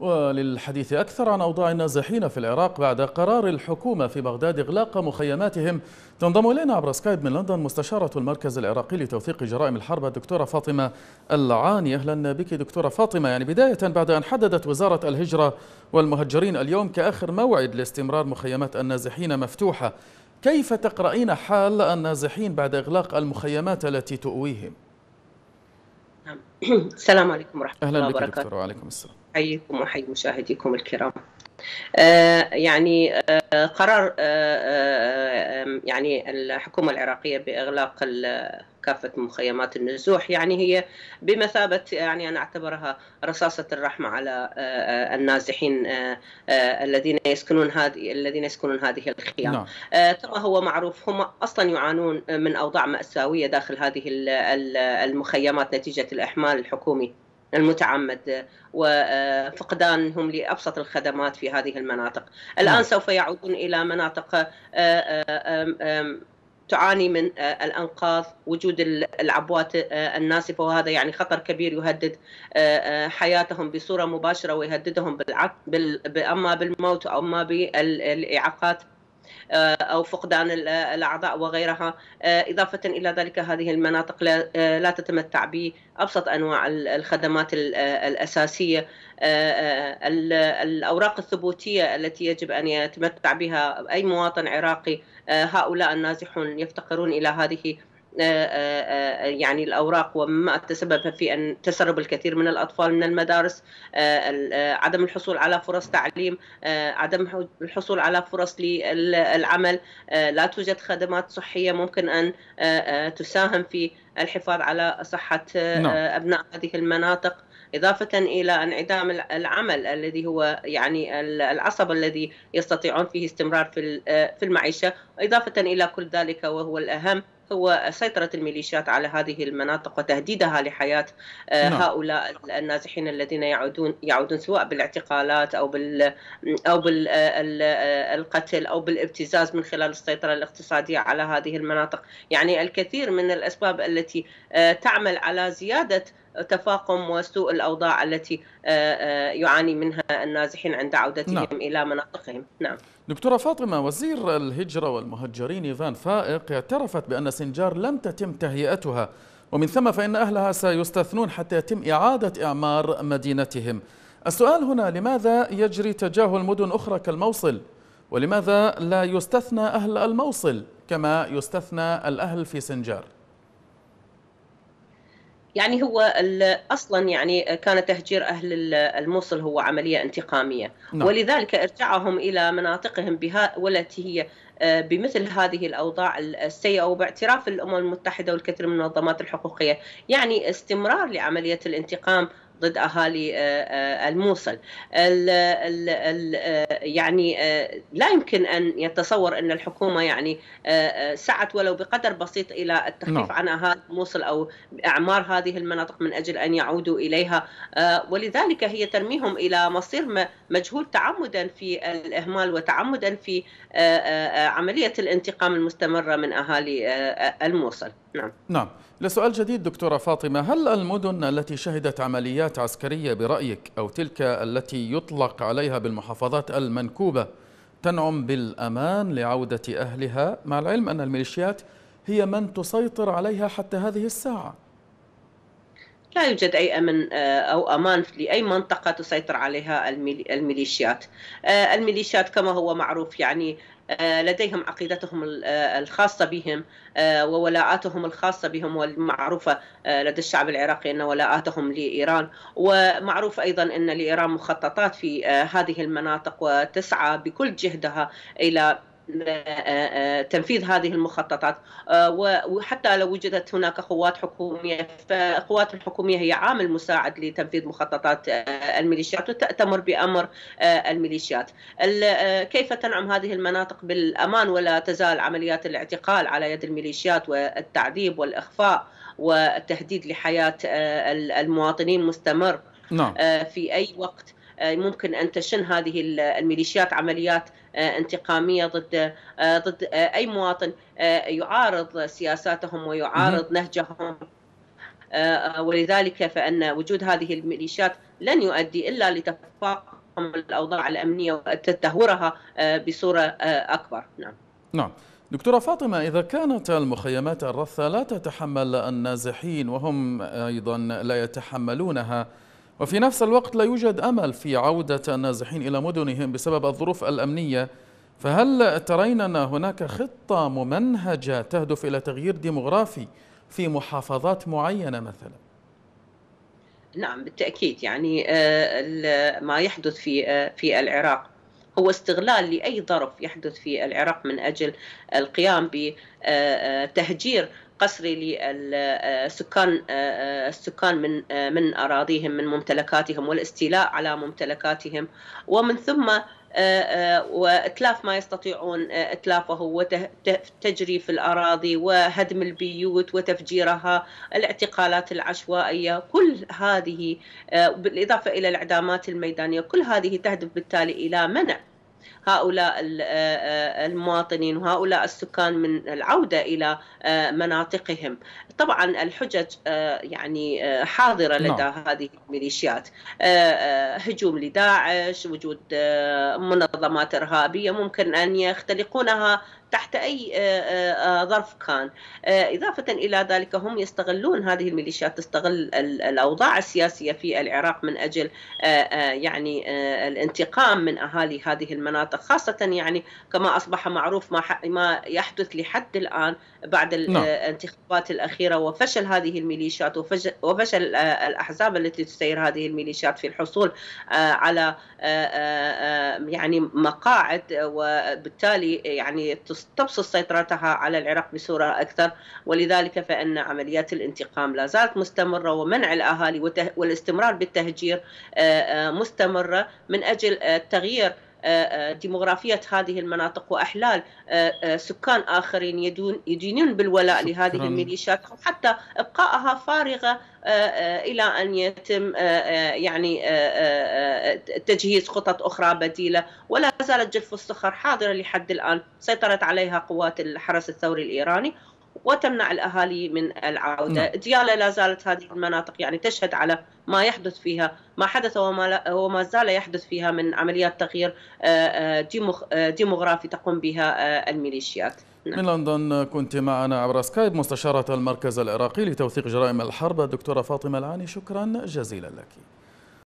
وللحديث أكثر عن أوضاع النازحين في العراق بعد قرار الحكومة في بغداد إغلاق مخيماتهم تنضم إلينا عبر سكايب من لندن مستشارة المركز العراقي لتوثيق جرائم الحرب الدكتورة فاطمة العاني أهلا بك دكتورة فاطمة يعني بداية بعد أن حددت وزارة الهجرة والمهجرين اليوم كآخر موعد لاستمرار مخيمات النازحين مفتوحة كيف تقرأين حال النازحين بعد إغلاق المخيمات التي تؤويهم؟ السلام عليكم ورحمه الله وبركاته اهلا بك دكتوره وعليكم السلام احييكم وحي مشاهديكم الكرام آه، يعني آه، قرار آه، يعني الحكومة العراقية بإغلاق كافة مخيمات النزوح يعني هي بمثابة يعني أنا أعتبرها رصاصة الرحمة على النازحين الذين يسكنون هذه الذين يسكنون هذه الخيام نعم. كما هو معروف هم أصلا يعانون من أوضاع مأساوية داخل هذه المخيمات نتيجة الإحمال الحكومي المتعمد وفقدانهم لابسط الخدمات في هذه المناطق. نعم. الان سوف يعودون الى مناطق آه، آه، تعاني من آه، الانقاض، وجود العبوات الناسفه وهذا يعني خطر كبير يهدد حياتهم بصوره مباشره ويهددهم بالعق... بال... اما بالموت او اما بالاعاقات آه، أو فقدان الأعضاء وغيرها آه، إضافة إلى ذلك هذه المناطق لا آه، تتمتع بأبسط أنواع الخدمات الأساسية الأوراق الثبوتية التي يجب أن يتمتع بها أي مواطن عراقي هؤلاء النازحون يفتقرون إلى هذه آه، آه، آه، يعني الأوراق ومما تسبب في أن تسرب الكثير من الأطفال من المدارس عدم الحصول على فرص تعليم عدم الحصول على فرص للعمل لا توجد خدمات صحية ممكن أن تساهم في الحفاظ على صحة نعم. أبناء هذه المناطق إضافة إلى انعدام العمل الذي هو يعني العصب الذي يستطيعون فيه استمرار في المعيشة إضافة إلى كل ذلك وهو الأهم هو سيطرة الميليشيات على هذه المناطق وتهديدها لحياة آه، نعم. هؤلاء النازحين الذين يعودون يعودون سواء بالاعتقالات أو بال أو بالقتل آه، آه، أو بالابتزاز من خلال السيطرة الاقتصادية على هذه المناطق يعني الكثير من الأسباب التي تعمل على زيادة تفاقم وسوء الأوضاع التي آه، آه، يعاني منها النازحين عند عودتهم نعم. إلى مناطقهم نعم دكتورة فاطمة وزير الهجرة والمهجرين إيفان فائق اعترفت بأن سنجار لم تتم تهيئتها ومن ثم فإن أهلها سيستثنون حتى يتم إعادة إعمار مدينتهم السؤال هنا لماذا يجري تجاهل مدن أخرى كالموصل ولماذا لا يستثنى أهل الموصل كما يستثنى الأهل في سنجار يعني هو اصلا يعني كان تهجير اهل الموصل هو عمليه انتقاميه نعم. ولذلك ارجعهم الى مناطقهم بها والتي هي آه، بمثل هذه الاوضاع السيئه وباعتراف الامم المتحده والكثير من المنظمات الحقوقيه يعني استمرار لعمليه الانتقام ضد اهالي آه، آه، الموصل ال ال ال آه، يعني لا يمكن ان يتصور ان الحكومه يعني سعت ولو بقدر بسيط الى التخفيف نعم. عن اهالي الموصل او اعمار هذه المناطق من اجل ان يعودوا اليها ولذلك هي ترميهم الى مصير مجهول تعمدا في الاهمال وتعمدا في عمليه الانتقام المستمره من اهالي الموصل نعم نعم لسؤال جديد دكتورة فاطمة هل المدن التي شهدت عمليات عسكرية برأيك أو تلك التي يطلق عليها بالمحافظات المنكوبة تنعم بالأمان لعودة أهلها مع العلم أن الميليشيات هي من تسيطر عليها حتى هذه الساعة لا يوجد أي أمن آه، أو أمان لأي منطقة تسيطر عليها الميليشيات آه، الميليشيات كما هو معروف يعني آه، لديهم عقيدتهم آه، الخاصة بهم آه، وولاءاتهم الخاصة بهم والمعروفة لدى الشعب العراقي أن ولاءاتهم لإيران ومعروف أيضا أن لإيران مخططات في هذه المناطق وتسعى بكل جهدها إلى تنفيذ هذه المخططات آه، وحتى لو وجدت هناك قوات حكوميه فالقوات الحكوميه هي عامل مساعد لتنفيذ مخططات آه، الميليشيات وتأتمر بامر آه، الميليشيات. كيف تنعم هذه المناطق بالامان ولا تزال عمليات الاعتقال على يد الميليشيات والتعذيب والاخفاء والتهديد لحياه المواطنين مستمر نعم. في اي وقت آه، ممكن ان تشن هذه الميليشيات عمليات آه، انتقاميه ضد آه، ضد اي مواطن يعارض سياساتهم ويعارض نهجهم ولذلك فان وجود هذه الميليشيات لن يؤدي الا لتفاقم الاوضاع الامنيه وتدهورها بصوره اكبر نعم نعم دكتورة فاطمة إذا كانت المخيمات الرثة لا تتحمل النازحين وهم أيضا لا يتحملونها وفي نفس الوقت لا يوجد أمل في عودة النازحين إلى مدنهم بسبب الظروف الأمنية فهل ترين أن هناك خطة ممنهجة تهدف إلى تغيير ديموغرافي في محافظات معينة مثلاً؟ نعم بالتاكيد يعني آه، ما يحدث في آه، في العراق هو استغلال لاي ظرف يحدث في العراق من اجل القيام بتهجير آه، قصري للسكان السكان من من اراضيهم من ممتلكاتهم والاستيلاء على ممتلكاتهم ومن ثم واتلاف ما يستطيعون اتلافه وتجري في الاراضي وهدم البيوت وتفجيرها الاعتقالات العشوائيه كل هذه بالاضافه الى الاعدامات الميدانيه كل هذه تهدف بالتالي الى منع هؤلاء المواطنين وهؤلاء السكان من العودة إلى مناطقهم طبعا الحجج يعني حاضرة لدى نعم. هذه الميليشيات هجوم لداعش وجود منظمات إرهابية ممكن أن يختلقونها تحت اي ظرف كان اضافه الى ذلك هم يستغلون هذه الميليشيات تستغل الاوضاع السياسيه في العراق من اجل يعني الانتقام من اهالي هذه المناطق خاصة يعني كما أصبح معروف ما, ما يحدث لحد الآن بعد نعم. الانتخابات الأخيرة وفشل هذه الميليشيات وفشل آه، الأحزاب التي تسير هذه الميليشيات في الحصول آه، على آه، يعني مقاعد وبالتالي يعني تبسط سيطرتها على العراق بصورة أكثر ولذلك فإن عمليات الانتقام لا زالت مستمرة ومنع الأهالي والاستمرار بالتهجير مستمرة من أجل التغيير آه، آه، ديموغرافية هذه المناطق وأحلال آه، سكان آخرين يدينون بالولاء لهذه الميليشيات حتى إبقائها فارغة إلى أن يتم يعني تجهيز خطط أخرى بديلة ولا زالت جلف الصخر حاضرة لحد الآن سيطرت عليها قوات الحرس الثوري الإيراني وتمنع الأهالي من العودة نعم. دياله لا زالت هذه المناطق يعني تشهد على ما يحدث فيها ما حدث وما, لا وما زال يحدث فيها من عمليات تغيير آه، آه، آه، ديموغرافي تقوم بها الميليشيات نعم. من لندن كنت معنا عبر سكايب مستشارة المركز العراقي لتوثيق جرائم الحرب الدكتورة فاطمة العاني شكرا جزيلا لك